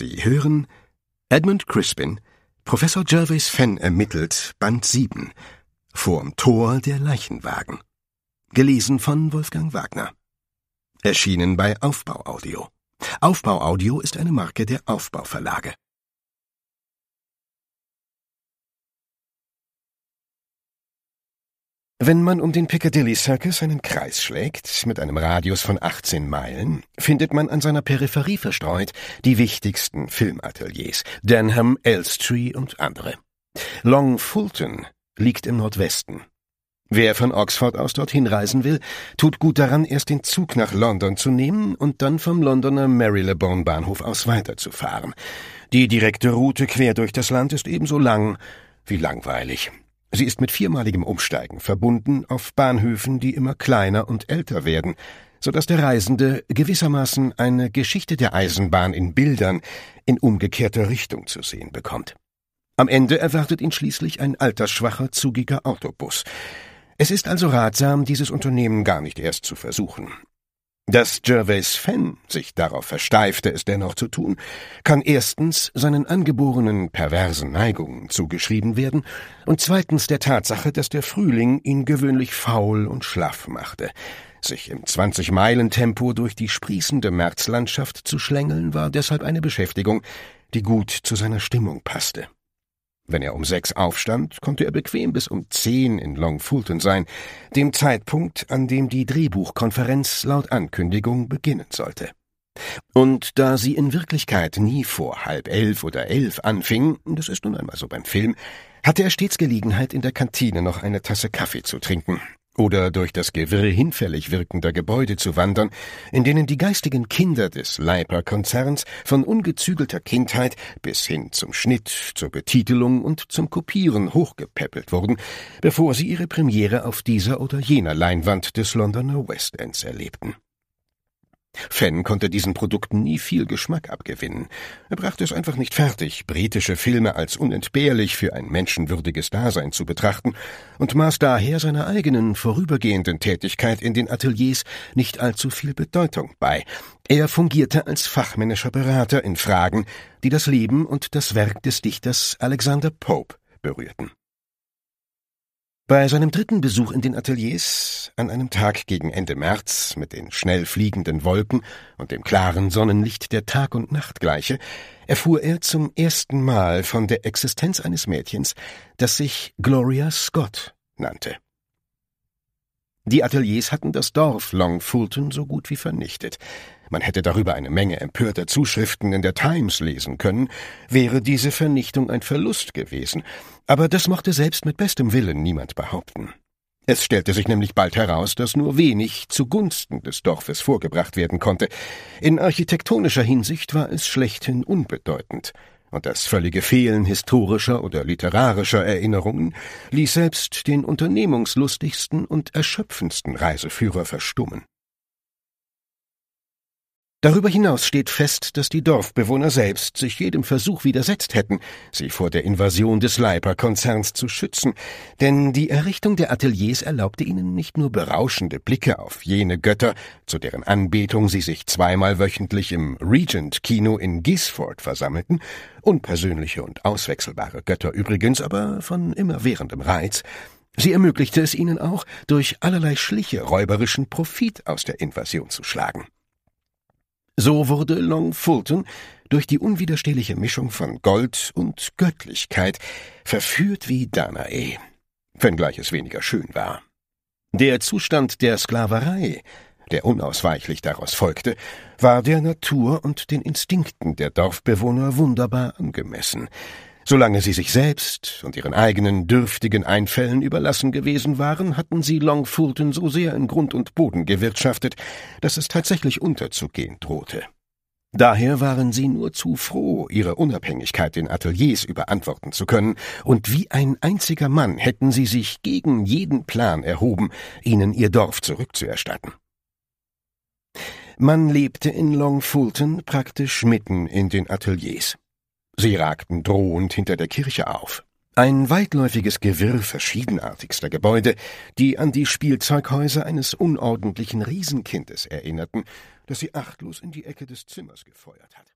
Sie hören Edmund Crispin, Professor Jervis Fenn ermittelt, Band 7, Vorm Tor der Leichenwagen. Gelesen von Wolfgang Wagner. Erschienen bei Aufbau Audio. Aufbau Audio ist eine Marke der Aufbau Verlage. Wenn man um den Piccadilly Circus einen Kreis schlägt, mit einem Radius von 18 Meilen, findet man an seiner Peripherie verstreut die wichtigsten Filmateliers, Denham, Elstree und andere. Long Fulton liegt im Nordwesten. Wer von Oxford aus dorthin reisen will, tut gut daran, erst den Zug nach London zu nehmen und dann vom Londoner Marylebone Bahnhof aus weiterzufahren. Die direkte Route quer durch das Land ist ebenso lang wie langweilig. Sie ist mit viermaligem Umsteigen verbunden auf Bahnhöfen, die immer kleiner und älter werden, so dass der Reisende gewissermaßen eine Geschichte der Eisenbahn in Bildern in umgekehrter Richtung zu sehen bekommt. Am Ende erwartet ihn schließlich ein altersschwacher, zugiger Autobus. Es ist also ratsam, dieses Unternehmen gar nicht erst zu versuchen. Dass Gervais Fenn sich darauf versteifte, es dennoch zu tun, kann erstens seinen angeborenen perversen Neigungen zugeschrieben werden und zweitens der Tatsache, dass der Frühling ihn gewöhnlich faul und schlaff machte. Sich im 20-Meilen-Tempo durch die sprießende Märzlandschaft zu schlängeln, war deshalb eine Beschäftigung, die gut zu seiner Stimmung passte. Wenn er um sechs aufstand, konnte er bequem bis um zehn in Long Fulton sein, dem Zeitpunkt, an dem die Drehbuchkonferenz laut Ankündigung beginnen sollte. Und da sie in Wirklichkeit nie vor halb elf oder elf anfing, das ist nun einmal so beim Film, hatte er stets Gelegenheit, in der Kantine noch eine Tasse Kaffee zu trinken, oder durch das Gewirr hinfällig wirkender Gebäude zu wandern, in denen die geistigen Kinder des Leiper-Konzerns von ungezügelter Kindheit bis hin zum Schnitt, zur Betitelung und zum Kopieren hochgepäppelt wurden, bevor sie ihre Premiere auf dieser oder jener Leinwand des Londoner West Ends erlebten. Fenn konnte diesen Produkten nie viel Geschmack abgewinnen. Er brachte es einfach nicht fertig, britische Filme als unentbehrlich für ein menschenwürdiges Dasein zu betrachten und maß daher seiner eigenen vorübergehenden Tätigkeit in den Ateliers nicht allzu viel Bedeutung bei. Er fungierte als fachmännischer Berater in Fragen, die das Leben und das Werk des Dichters Alexander Pope berührten. Bei seinem dritten Besuch in den Ateliers, an einem Tag gegen Ende März, mit den schnell fliegenden Wolken und dem klaren Sonnenlicht der Tag- und Nachtgleiche, erfuhr er zum ersten Mal von der Existenz eines Mädchens, das sich Gloria Scott nannte. Die Ateliers hatten das Dorf Long Fulton so gut wie vernichtet man hätte darüber eine Menge empörter Zuschriften in der Times lesen können, wäre diese Vernichtung ein Verlust gewesen, aber das mochte selbst mit bestem Willen niemand behaupten. Es stellte sich nämlich bald heraus, dass nur wenig zugunsten des Dorfes vorgebracht werden konnte. In architektonischer Hinsicht war es schlechthin unbedeutend, und das völlige Fehlen historischer oder literarischer Erinnerungen ließ selbst den unternehmungslustigsten und erschöpfendsten Reiseführer verstummen. Darüber hinaus steht fest, dass die Dorfbewohner selbst sich jedem Versuch widersetzt hätten, sie vor der Invasion des Leiper-Konzerns zu schützen, denn die Errichtung der Ateliers erlaubte ihnen nicht nur berauschende Blicke auf jene Götter, zu deren Anbetung sie sich zweimal wöchentlich im Regent-Kino in Gisford versammelten, unpersönliche und auswechselbare Götter übrigens, aber von immerwährendem Reiz, Sie ermöglichte es ihnen auch, durch allerlei Schliche räuberischen Profit aus der Invasion zu schlagen. So wurde Long Fulton durch die unwiderstehliche Mischung von Gold und Göttlichkeit verführt wie Danae, wenngleich es weniger schön war. Der Zustand der Sklaverei, der unausweichlich daraus folgte, war der Natur und den Instinkten der Dorfbewohner wunderbar angemessen, Solange sie sich selbst und ihren eigenen dürftigen Einfällen überlassen gewesen waren, hatten sie Longfurton so sehr in Grund und Boden gewirtschaftet, dass es tatsächlich unterzugehen drohte. Daher waren sie nur zu froh, ihre Unabhängigkeit den Ateliers überantworten zu können, und wie ein einziger Mann hätten sie sich gegen jeden Plan erhoben, ihnen ihr Dorf zurückzuerstatten. Man lebte in Longfulton praktisch mitten in den Ateliers. Sie ragten drohend hinter der Kirche auf. Ein weitläufiges Gewirr verschiedenartigster Gebäude, die an die Spielzeughäuser eines unordentlichen Riesenkindes erinnerten, das sie achtlos in die Ecke des Zimmers gefeuert hatte.